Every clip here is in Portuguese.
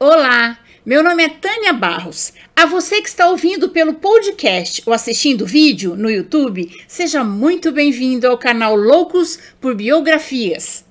Olá, meu nome é Tânia Barros. A você que está ouvindo pelo podcast ou assistindo vídeo no YouTube, seja muito bem-vindo ao canal Loucos por Biografias.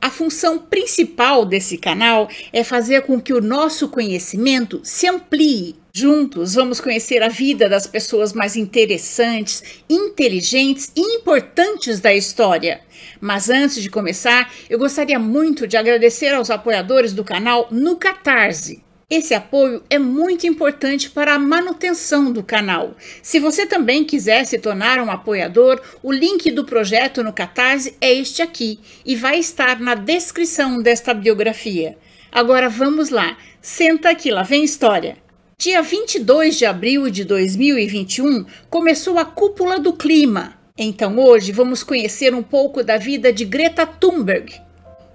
A função principal desse canal é fazer com que o nosso conhecimento se amplie. Juntos vamos conhecer a vida das pessoas mais interessantes, inteligentes e importantes da história. Mas antes de começar, eu gostaria muito de agradecer aos apoiadores do canal no Catarse. Esse apoio é muito importante para a manutenção do canal. Se você também quiser se tornar um apoiador, o link do projeto no Catarse é este aqui e vai estar na descrição desta biografia. Agora vamos lá, senta aqui, lá vem história. Dia 22 de abril de 2021 começou a Cúpula do Clima, então hoje vamos conhecer um pouco da vida de Greta Thunberg,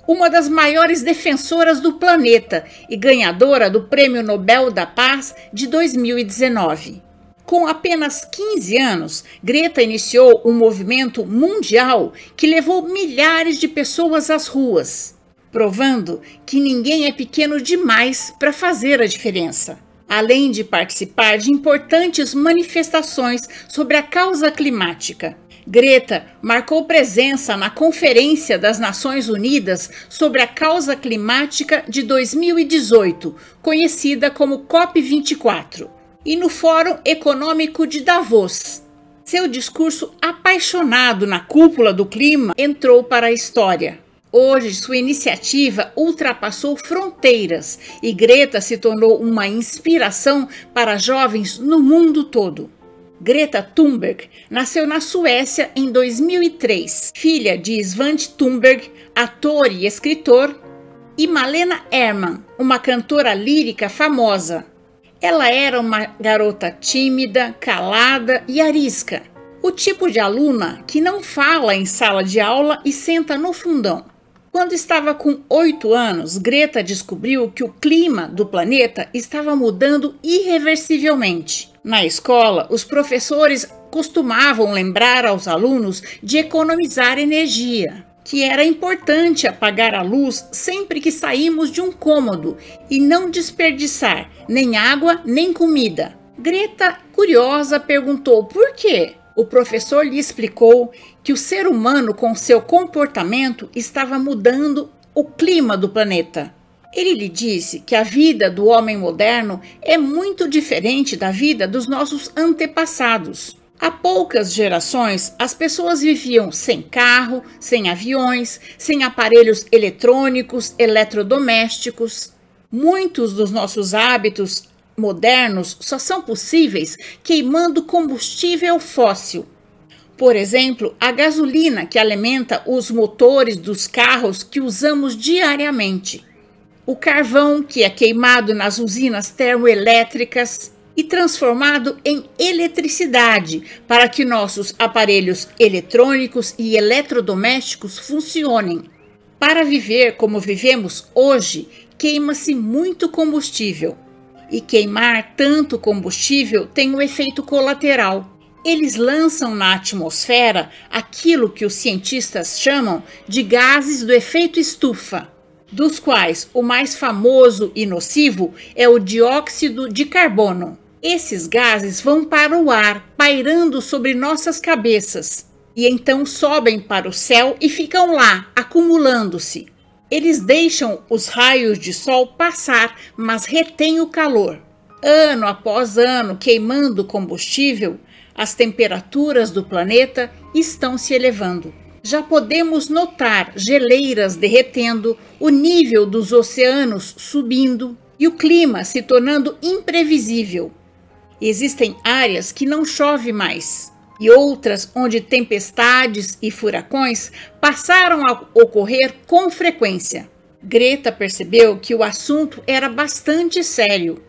uma das maiores defensoras do planeta e ganhadora do Prêmio Nobel da Paz de 2019. Com apenas 15 anos, Greta iniciou um movimento mundial que levou milhares de pessoas às ruas, provando que ninguém é pequeno demais para fazer a diferença. Além de participar de importantes manifestações sobre a causa climática, Greta marcou presença na Conferência das Nações Unidas sobre a Causa Climática de 2018, conhecida como COP24, e no Fórum Econômico de Davos. Seu discurso apaixonado na cúpula do clima entrou para a história. Hoje, sua iniciativa ultrapassou fronteiras e Greta se tornou uma inspiração para jovens no mundo todo. Greta Thunberg nasceu na Suécia em 2003, filha de Svante Thunberg, ator e escritor, e Malena Erman, uma cantora lírica famosa. Ela era uma garota tímida, calada e arisca, o tipo de aluna que não fala em sala de aula e senta no fundão. Quando estava com oito anos, Greta descobriu que o clima do planeta estava mudando irreversivelmente na escola, os professores costumavam lembrar aos alunos de economizar energia, que era importante apagar a luz sempre que saímos de um cômodo e não desperdiçar nem água nem comida. Greta, curiosa, perguntou por quê. O professor lhe explicou que o ser humano, com seu comportamento, estava mudando o clima do planeta. Ele lhe disse que a vida do homem moderno é muito diferente da vida dos nossos antepassados. Há poucas gerações, as pessoas viviam sem carro, sem aviões, sem aparelhos eletrônicos, eletrodomésticos. Muitos dos nossos hábitos modernos só são possíveis queimando combustível fóssil. Por exemplo, a gasolina que alimenta os motores dos carros que usamos diariamente o carvão que é queimado nas usinas termoelétricas e transformado em eletricidade para que nossos aparelhos eletrônicos e eletrodomésticos funcionem. Para viver como vivemos hoje, queima-se muito combustível. E queimar tanto combustível tem um efeito colateral. Eles lançam na atmosfera aquilo que os cientistas chamam de gases do efeito estufa dos quais o mais famoso e nocivo é o dióxido de carbono. Esses gases vão para o ar, pairando sobre nossas cabeças, e então sobem para o céu e ficam lá, acumulando-se. Eles deixam os raios de sol passar, mas retêm o calor. Ano após ano, queimando combustível, as temperaturas do planeta estão se elevando já podemos notar geleiras derretendo, o nível dos oceanos subindo e o clima se tornando imprevisível. Existem áreas que não chove mais e outras onde tempestades e furacões passaram a ocorrer com frequência. Greta percebeu que o assunto era bastante sério.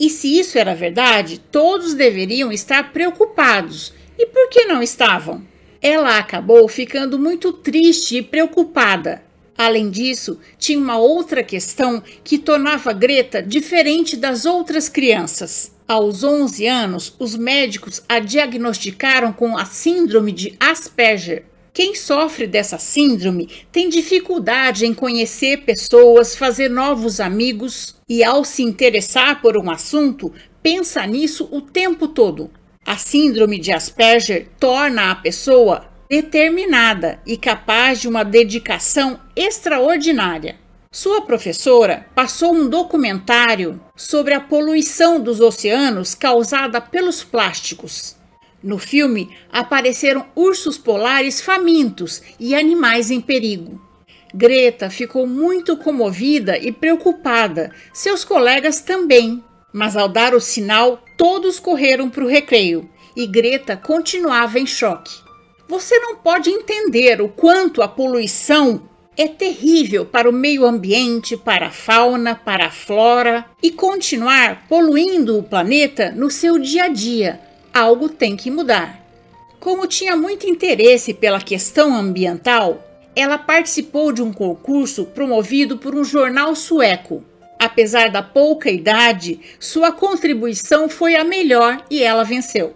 E se isso era verdade, todos deveriam estar preocupados. E por que não estavam? Ela acabou ficando muito triste e preocupada. Além disso, tinha uma outra questão que tornava Greta diferente das outras crianças. Aos 11 anos, os médicos a diagnosticaram com a síndrome de Asperger. Quem sofre dessa síndrome tem dificuldade em conhecer pessoas, fazer novos amigos e, ao se interessar por um assunto, pensa nisso o tempo todo. A síndrome de Asperger torna a pessoa determinada e capaz de uma dedicação extraordinária. Sua professora passou um documentário sobre a poluição dos oceanos causada pelos plásticos. No filme apareceram ursos polares famintos e animais em perigo. Greta ficou muito comovida e preocupada, seus colegas também. Mas ao dar o sinal, todos correram para o recreio e Greta continuava em choque. Você não pode entender o quanto a poluição é terrível para o meio ambiente, para a fauna, para a flora e continuar poluindo o planeta no seu dia a dia. Algo tem que mudar. Como tinha muito interesse pela questão ambiental, ela participou de um concurso promovido por um jornal sueco Apesar da pouca idade, sua contribuição foi a melhor e ela venceu.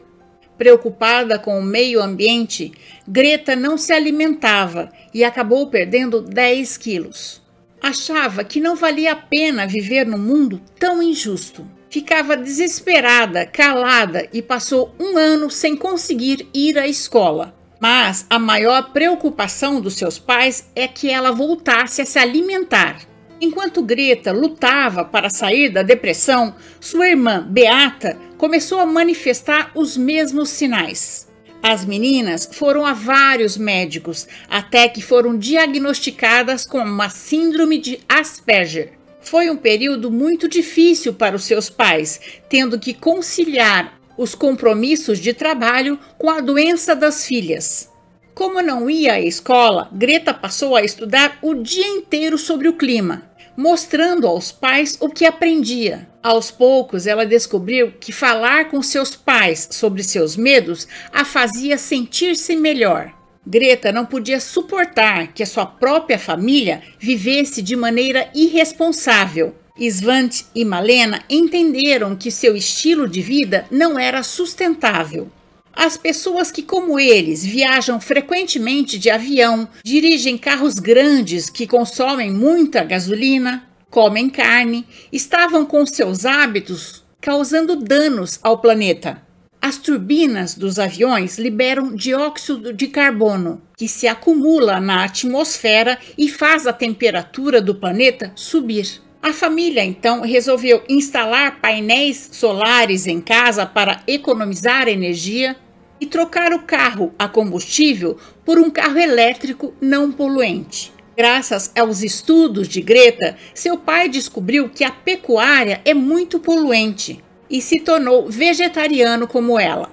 Preocupada com o meio ambiente, Greta não se alimentava e acabou perdendo 10 quilos. Achava que não valia a pena viver num mundo tão injusto. Ficava desesperada, calada e passou um ano sem conseguir ir à escola. Mas a maior preocupação dos seus pais é que ela voltasse a se alimentar. Enquanto Greta lutava para sair da depressão, sua irmã Beata começou a manifestar os mesmos sinais. As meninas foram a vários médicos até que foram diagnosticadas com uma síndrome de Asperger. Foi um período muito difícil para os seus pais, tendo que conciliar os compromissos de trabalho com a doença das filhas. Como não ia à escola, Greta passou a estudar o dia inteiro sobre o clima mostrando aos pais o que aprendia. Aos poucos, ela descobriu que falar com seus pais sobre seus medos a fazia sentir-se melhor. Greta não podia suportar que a sua própria família vivesse de maneira irresponsável. Svante e Malena entenderam que seu estilo de vida não era sustentável. As pessoas que, como eles, viajam frequentemente de avião, dirigem carros grandes que consomem muita gasolina, comem carne, estavam com seus hábitos causando danos ao planeta. As turbinas dos aviões liberam dióxido de carbono, que se acumula na atmosfera e faz a temperatura do planeta subir. A família então resolveu instalar painéis solares em casa para economizar energia e trocar o carro a combustível por um carro elétrico não poluente. Graças aos estudos de Greta, seu pai descobriu que a pecuária é muito poluente e se tornou vegetariano como ela.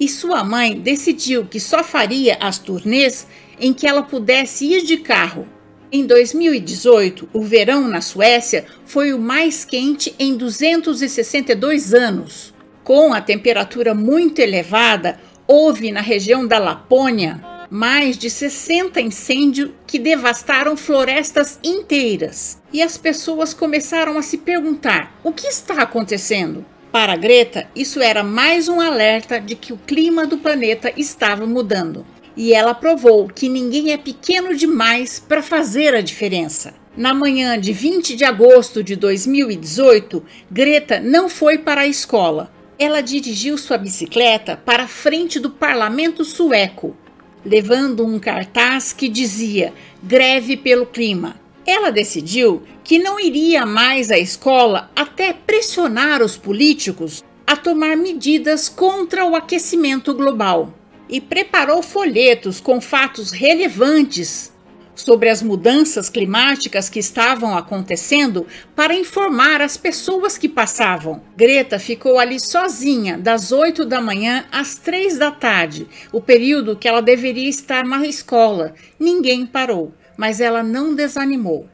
E sua mãe decidiu que só faria as turnês em que ela pudesse ir de carro. Em 2018, o verão na Suécia foi o mais quente em 262 anos. Com a temperatura muito elevada, Houve na região da Lapônia mais de 60 incêndios que devastaram florestas inteiras. E as pessoas começaram a se perguntar: o que está acontecendo? Para Greta, isso era mais um alerta de que o clima do planeta estava mudando. E ela provou que ninguém é pequeno demais para fazer a diferença. Na manhã de 20 de agosto de 2018, Greta não foi para a escola, ela dirigiu sua bicicleta para a frente do parlamento sueco, levando um cartaz que dizia Greve pelo Clima. Ela decidiu que não iria mais à escola até pressionar os políticos a tomar medidas contra o aquecimento global e preparou folhetos com fatos relevantes sobre as mudanças climáticas que estavam acontecendo para informar as pessoas que passavam. Greta ficou ali sozinha das 8 da manhã às 3 da tarde, o período que ela deveria estar na escola. Ninguém parou, mas ela não desanimou.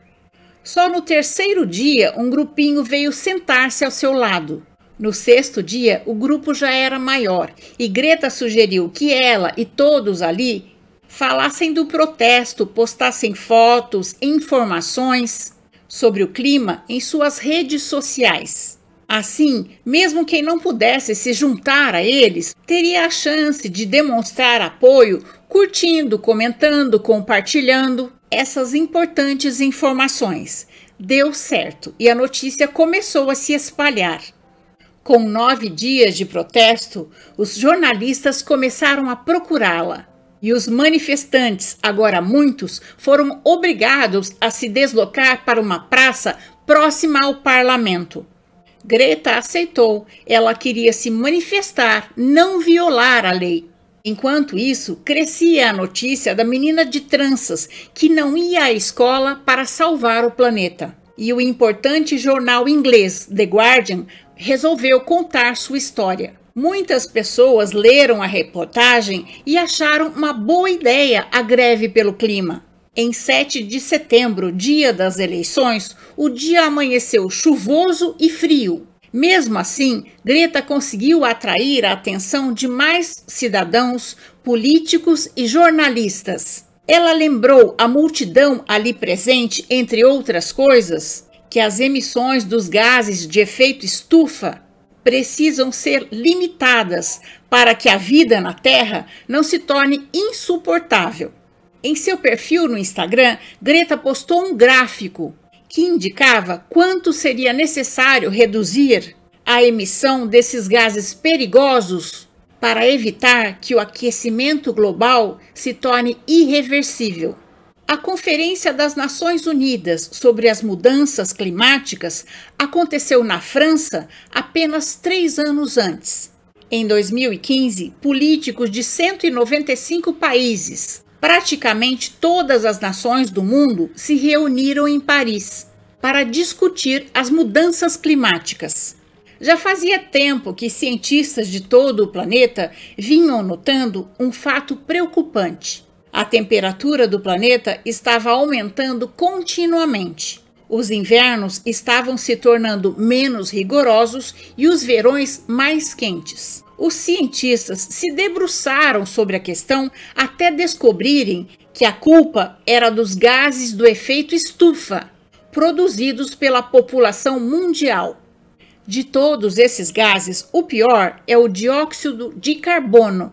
Só no terceiro dia, um grupinho veio sentar-se ao seu lado. No sexto dia, o grupo já era maior e Greta sugeriu que ela e todos ali falassem do protesto, postassem fotos, informações sobre o clima em suas redes sociais. Assim, mesmo quem não pudesse se juntar a eles, teria a chance de demonstrar apoio curtindo, comentando, compartilhando essas importantes informações. Deu certo e a notícia começou a se espalhar. Com nove dias de protesto, os jornalistas começaram a procurá-la. E os manifestantes, agora muitos, foram obrigados a se deslocar para uma praça próxima ao parlamento. Greta aceitou, ela queria se manifestar, não violar a lei. Enquanto isso, crescia a notícia da menina de tranças que não ia à escola para salvar o planeta. E o importante jornal inglês The Guardian resolveu contar sua história. Muitas pessoas leram a reportagem e acharam uma boa ideia a greve pelo clima. Em 7 de setembro, dia das eleições, o dia amanheceu chuvoso e frio. Mesmo assim, Greta conseguiu atrair a atenção de mais cidadãos, políticos e jornalistas. Ela lembrou a multidão ali presente, entre outras coisas, que as emissões dos gases de efeito estufa precisam ser limitadas para que a vida na Terra não se torne insuportável. Em seu perfil no Instagram, Greta postou um gráfico que indicava quanto seria necessário reduzir a emissão desses gases perigosos para evitar que o aquecimento global se torne irreversível. A Conferência das Nações Unidas sobre as Mudanças Climáticas aconteceu na França apenas três anos antes. Em 2015, políticos de 195 países, praticamente todas as nações do mundo, se reuniram em Paris para discutir as mudanças climáticas. Já fazia tempo que cientistas de todo o planeta vinham notando um fato preocupante a temperatura do planeta estava aumentando continuamente. Os invernos estavam se tornando menos rigorosos e os verões mais quentes. Os cientistas se debruçaram sobre a questão até descobrirem que a culpa era dos gases do efeito estufa produzidos pela população mundial. De todos esses gases, o pior é o dióxido de carbono,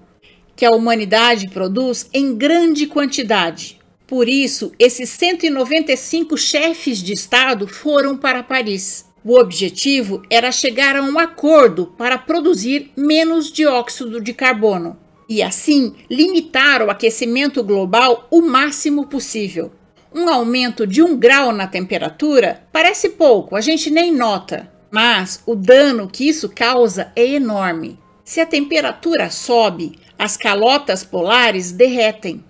que a humanidade produz em grande quantidade. Por isso, esses 195 chefes de Estado foram para Paris. O objetivo era chegar a um acordo para produzir menos dióxido de carbono e, assim, limitar o aquecimento global o máximo possível. Um aumento de um grau na temperatura parece pouco, a gente nem nota, mas o dano que isso causa é enorme. Se a temperatura sobe, as calotas polares derretem.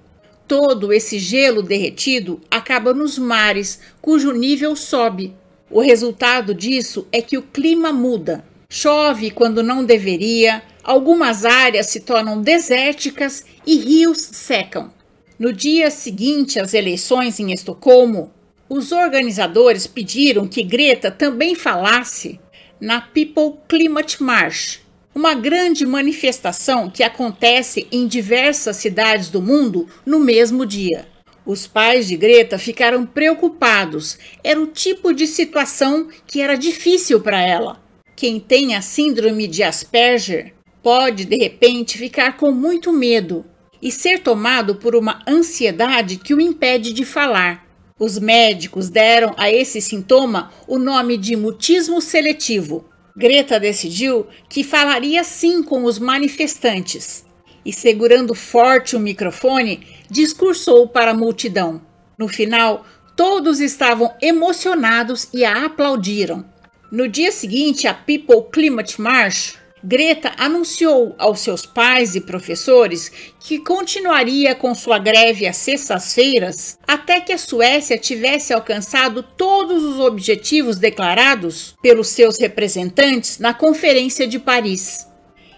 Todo esse gelo derretido acaba nos mares, cujo nível sobe. O resultado disso é que o clima muda. Chove quando não deveria, algumas áreas se tornam desérticas e rios secam. No dia seguinte às eleições em Estocolmo, os organizadores pediram que Greta também falasse na People Climate March, uma grande manifestação que acontece em diversas cidades do mundo no mesmo dia. Os pais de Greta ficaram preocupados. Era o tipo de situação que era difícil para ela. Quem tem a síndrome de Asperger pode, de repente, ficar com muito medo e ser tomado por uma ansiedade que o impede de falar. Os médicos deram a esse sintoma o nome de mutismo seletivo Greta decidiu que falaria sim com os manifestantes e, segurando forte o microfone, discursou para a multidão. No final, todos estavam emocionados e a aplaudiram. No dia seguinte, a People Climate March Greta anunciou aos seus pais e professores que continuaria com sua greve às sextas-feiras até que a Suécia tivesse alcançado todos os objetivos declarados pelos seus representantes na Conferência de Paris.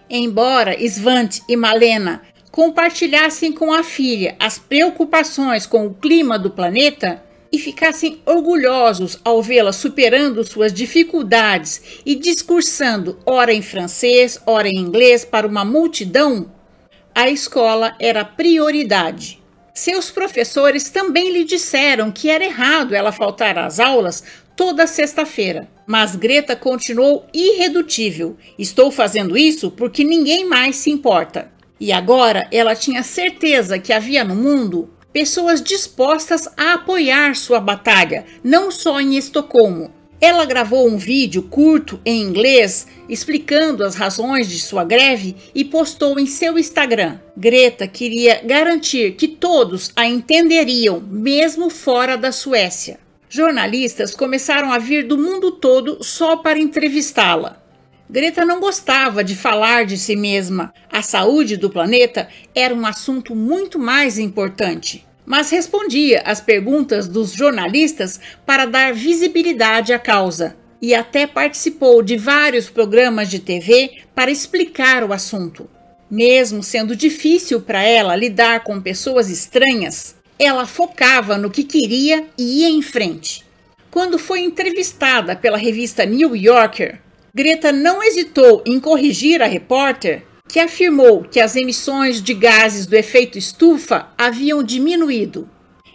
Embora Svante e Malena compartilhassem com a filha as preocupações com o clima do planeta, e ficassem orgulhosos ao vê-la superando suas dificuldades e discursando, ora em francês, ora em inglês, para uma multidão, a escola era prioridade. Seus professores também lhe disseram que era errado ela faltar às aulas toda sexta-feira. Mas Greta continuou irredutível. Estou fazendo isso porque ninguém mais se importa. E agora ela tinha certeza que havia no mundo pessoas dispostas a apoiar sua batalha, não só em Estocolmo. Ela gravou um vídeo curto em inglês explicando as razões de sua greve e postou em seu Instagram. Greta queria garantir que todos a entenderiam, mesmo fora da Suécia. Jornalistas começaram a vir do mundo todo só para entrevistá-la. Greta não gostava de falar de si mesma. A saúde do planeta era um assunto muito mais importante mas respondia às perguntas dos jornalistas para dar visibilidade à causa e até participou de vários programas de TV para explicar o assunto. Mesmo sendo difícil para ela lidar com pessoas estranhas, ela focava no que queria e ia em frente. Quando foi entrevistada pela revista New Yorker, Greta não hesitou em corrigir a repórter que afirmou que as emissões de gases do efeito estufa haviam diminuído.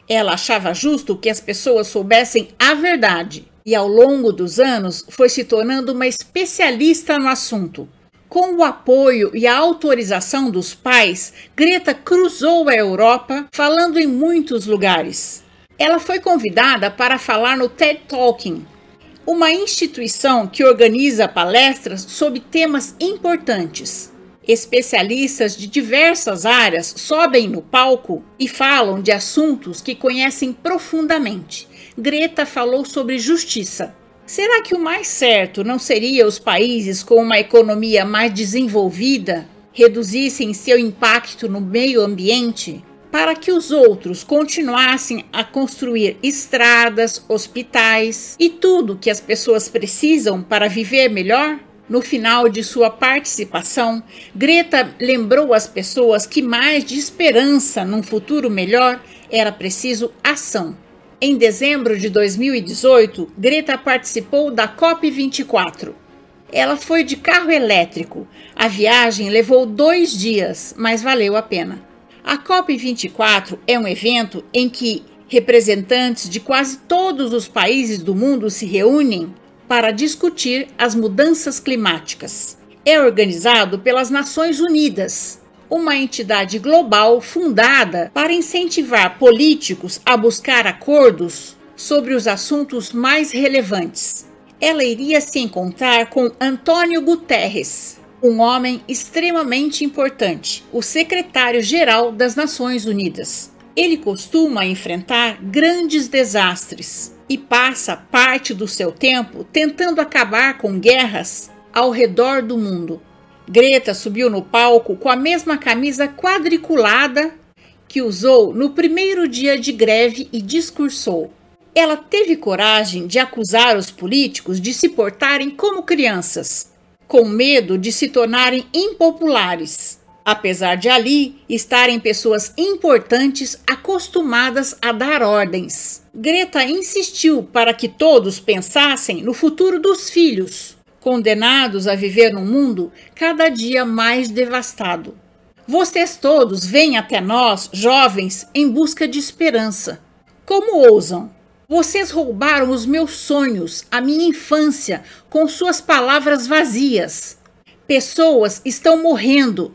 Ela achava justo que as pessoas soubessem a verdade e, ao longo dos anos, foi se tornando uma especialista no assunto. Com o apoio e a autorização dos pais, Greta cruzou a Europa falando em muitos lugares. Ela foi convidada para falar no TED Talking, uma instituição que organiza palestras sobre temas importantes. Especialistas de diversas áreas sobem no palco e falam de assuntos que conhecem profundamente. Greta falou sobre justiça. Será que o mais certo não seria os países com uma economia mais desenvolvida reduzissem seu impacto no meio ambiente? Para que os outros continuassem a construir estradas, hospitais e tudo que as pessoas precisam para viver melhor? No final de sua participação, Greta lembrou às pessoas que mais de esperança num futuro melhor era preciso ação. Em dezembro de 2018, Greta participou da COP24. Ela foi de carro elétrico. A viagem levou dois dias, mas valeu a pena. A COP24 é um evento em que representantes de quase todos os países do mundo se reúnem para discutir as mudanças climáticas. É organizado pelas Nações Unidas, uma entidade global fundada para incentivar políticos a buscar acordos sobre os assuntos mais relevantes. Ela iria se encontrar com Antônio Guterres, um homem extremamente importante, o secretário-geral das Nações Unidas. Ele costuma enfrentar grandes desastres, e passa parte do seu tempo tentando acabar com guerras ao redor do mundo. Greta subiu no palco com a mesma camisa quadriculada que usou no primeiro dia de greve e discursou. Ela teve coragem de acusar os políticos de se portarem como crianças, com medo de se tornarem impopulares. Apesar de ali estarem pessoas importantes acostumadas a dar ordens, Greta insistiu para que todos pensassem no futuro dos filhos, condenados a viver num mundo cada dia mais devastado. Vocês todos vêm até nós, jovens, em busca de esperança. Como ousam? Vocês roubaram os meus sonhos, a minha infância, com suas palavras vazias. Pessoas estão morrendo,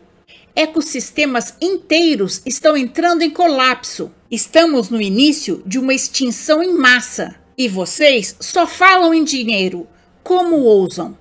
ecossistemas inteiros estão entrando em colapso. Estamos no início de uma extinção em massa e vocês só falam em dinheiro. Como ousam?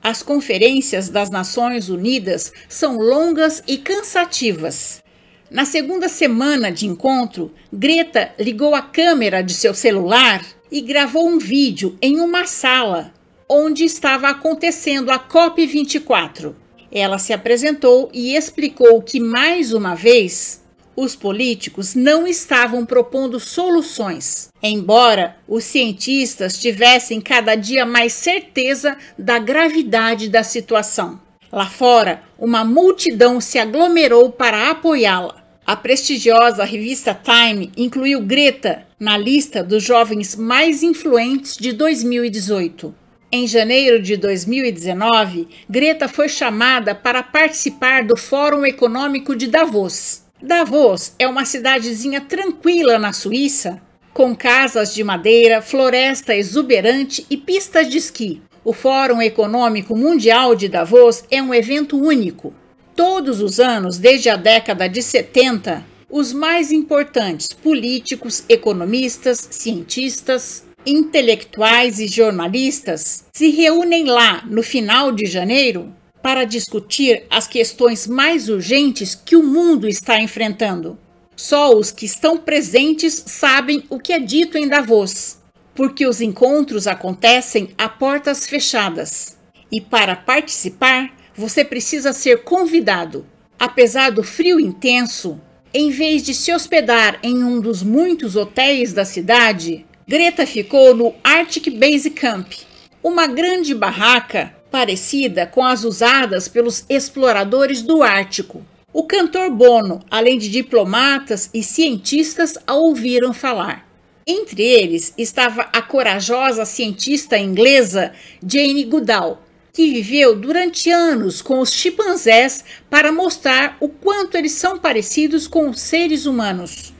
As conferências das Nações Unidas são longas e cansativas. Na segunda semana de encontro, Greta ligou a câmera de seu celular e gravou um vídeo em uma sala onde estava acontecendo a COP24. Ela se apresentou e explicou que, mais uma vez, os políticos não estavam propondo soluções, embora os cientistas tivessem cada dia mais certeza da gravidade da situação. Lá fora, uma multidão se aglomerou para apoiá-la. A prestigiosa revista Time incluiu Greta na lista dos jovens mais influentes de 2018. Em janeiro de 2019, Greta foi chamada para participar do Fórum Econômico de Davos. Davos é uma cidadezinha tranquila na Suíça, com casas de madeira, floresta exuberante e pistas de esqui. O Fórum Econômico Mundial de Davos é um evento único. Todos os anos, desde a década de 70, os mais importantes políticos, economistas, cientistas, intelectuais e jornalistas se reúnem lá no final de janeiro para discutir as questões mais urgentes que o mundo está enfrentando. Só os que estão presentes sabem o que é dito em Davos, porque os encontros acontecem a portas fechadas. E para participar, você precisa ser convidado. Apesar do frio intenso, em vez de se hospedar em um dos muitos hotéis da cidade, Greta ficou no Arctic Base Camp, uma grande barraca parecida com as usadas pelos exploradores do Ártico. O cantor Bono, além de diplomatas e cientistas, a ouviram falar. Entre eles estava a corajosa cientista inglesa Jane Goodall, que viveu durante anos com os chimpanzés para mostrar o quanto eles são parecidos com os seres humanos.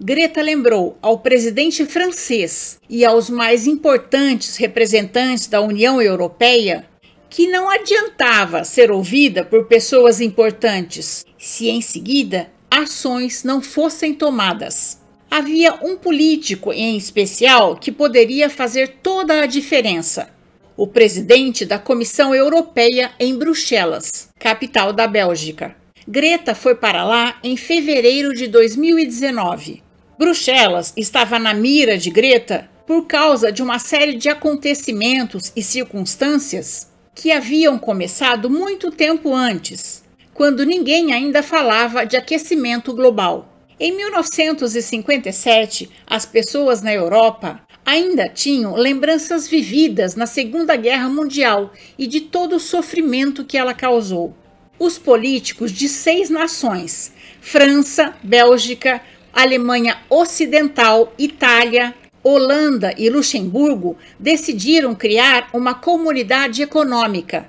Greta lembrou ao presidente francês e aos mais importantes representantes da União Europeia que não adiantava ser ouvida por pessoas importantes se em seguida ações não fossem tomadas. Havia um político em especial que poderia fazer toda a diferença: o presidente da Comissão Europeia em Bruxelas, capital da Bélgica. Greta foi para lá em fevereiro de 2019 Bruxelas estava na mira de Greta por causa de uma série de acontecimentos e circunstâncias que haviam começado muito tempo antes, quando ninguém ainda falava de aquecimento global. Em 1957, as pessoas na Europa ainda tinham lembranças vividas na Segunda Guerra Mundial e de todo o sofrimento que ela causou. Os políticos de seis nações França, Bélgica, Alemanha Ocidental, Itália, Holanda e Luxemburgo decidiram criar uma comunidade econômica.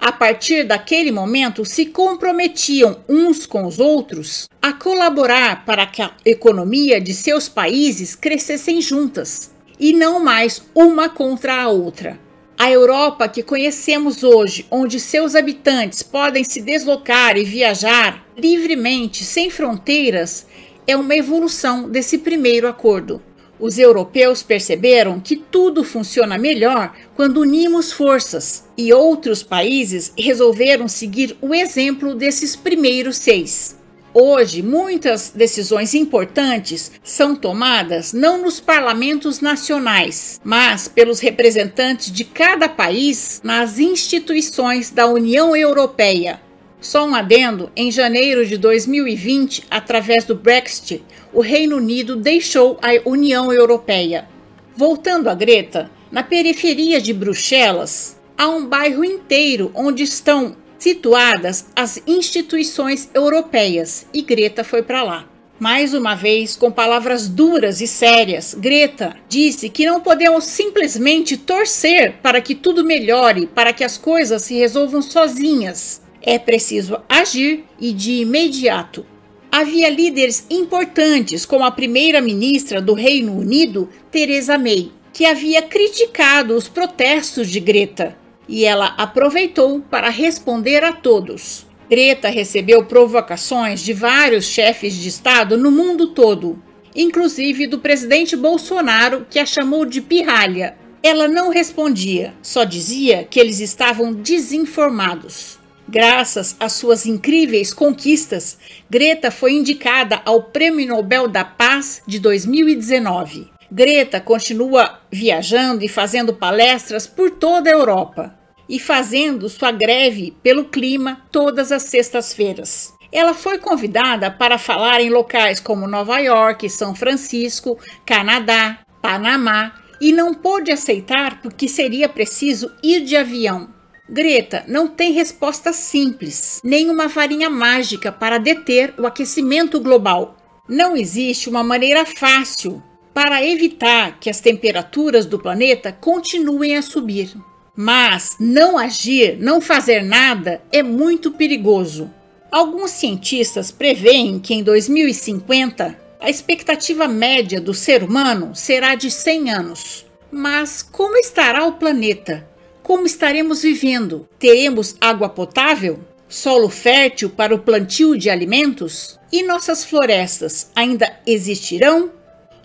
A partir daquele momento, se comprometiam uns com os outros a colaborar para que a economia de seus países crescessem juntas e não mais uma contra a outra. A Europa que conhecemos hoje, onde seus habitantes podem se deslocar e viajar livremente, sem fronteiras, é uma evolução desse primeiro acordo. Os europeus perceberam que tudo funciona melhor quando unimos forças, e outros países resolveram seguir o exemplo desses primeiros seis. Hoje, muitas decisões importantes são tomadas não nos parlamentos nacionais, mas pelos representantes de cada país nas instituições da União Europeia, só um adendo: em janeiro de 2020, através do Brexit, o Reino Unido deixou a União Europeia. Voltando a Greta, na periferia de Bruxelas, há um bairro inteiro onde estão situadas as instituições europeias e Greta foi para lá. Mais uma vez, com palavras duras e sérias, Greta disse que não podemos simplesmente torcer para que tudo melhore, para que as coisas se resolvam sozinhas. É preciso agir e de imediato. Havia líderes importantes, como a primeira-ministra do Reino Unido, Theresa May, que havia criticado os protestos de Greta, e ela aproveitou para responder a todos. Greta recebeu provocações de vários chefes de Estado no mundo todo, inclusive do presidente Bolsonaro, que a chamou de pirralha. Ela não respondia, só dizia que eles estavam desinformados. Graças às suas incríveis conquistas, Greta foi indicada ao Prêmio Nobel da Paz de 2019. Greta continua viajando e fazendo palestras por toda a Europa e fazendo sua greve pelo clima todas as sextas-feiras. Ela foi convidada para falar em locais como Nova York, São Francisco, Canadá, Panamá e não pôde aceitar porque seria preciso ir de avião. Greta, não tem resposta simples, nem uma varinha mágica para deter o aquecimento global. Não existe uma maneira fácil para evitar que as temperaturas do planeta continuem a subir. Mas não agir, não fazer nada é muito perigoso. Alguns cientistas preveem que em 2050 a expectativa média do ser humano será de 100 anos. Mas como estará o planeta? como estaremos vivendo? Teremos água potável? Solo fértil para o plantio de alimentos? E nossas florestas ainda existirão?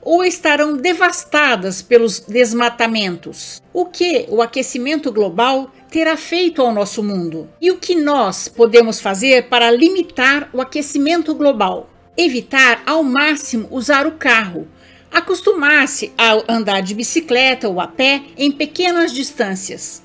Ou estarão devastadas pelos desmatamentos? O que o aquecimento global terá feito ao nosso mundo? E o que nós podemos fazer para limitar o aquecimento global? Evitar ao máximo usar o carro, acostumar-se a andar de bicicleta ou a pé em pequenas distâncias,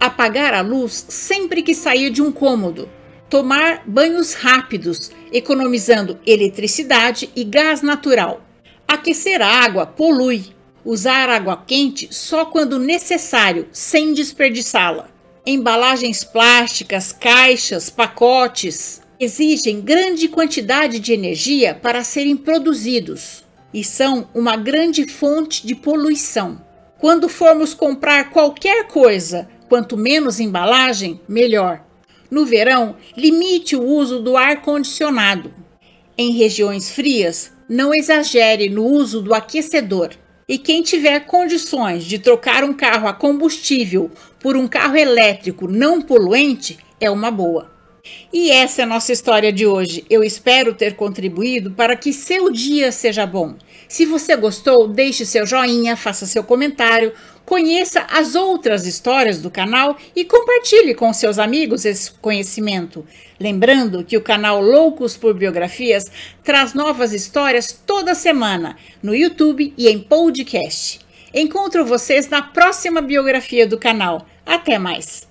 apagar a luz sempre que sair de um cômodo, tomar banhos rápidos, economizando eletricidade e gás natural, aquecer a água polui, usar água quente só quando necessário, sem desperdiçá-la. Embalagens plásticas, caixas, pacotes exigem grande quantidade de energia para serem produzidos e são uma grande fonte de poluição. Quando formos comprar qualquer coisa, Quanto menos embalagem, melhor. No verão, limite o uso do ar condicionado. Em regiões frias, não exagere no uso do aquecedor. E quem tiver condições de trocar um carro a combustível por um carro elétrico não poluente, é uma boa. E essa é a nossa história de hoje. Eu espero ter contribuído para que seu dia seja bom. Se você gostou, deixe seu joinha, faça seu comentário, Conheça as outras histórias do canal e compartilhe com seus amigos esse conhecimento. Lembrando que o canal Loucos por Biografias traz novas histórias toda semana no YouTube e em podcast. Encontro vocês na próxima biografia do canal. Até mais!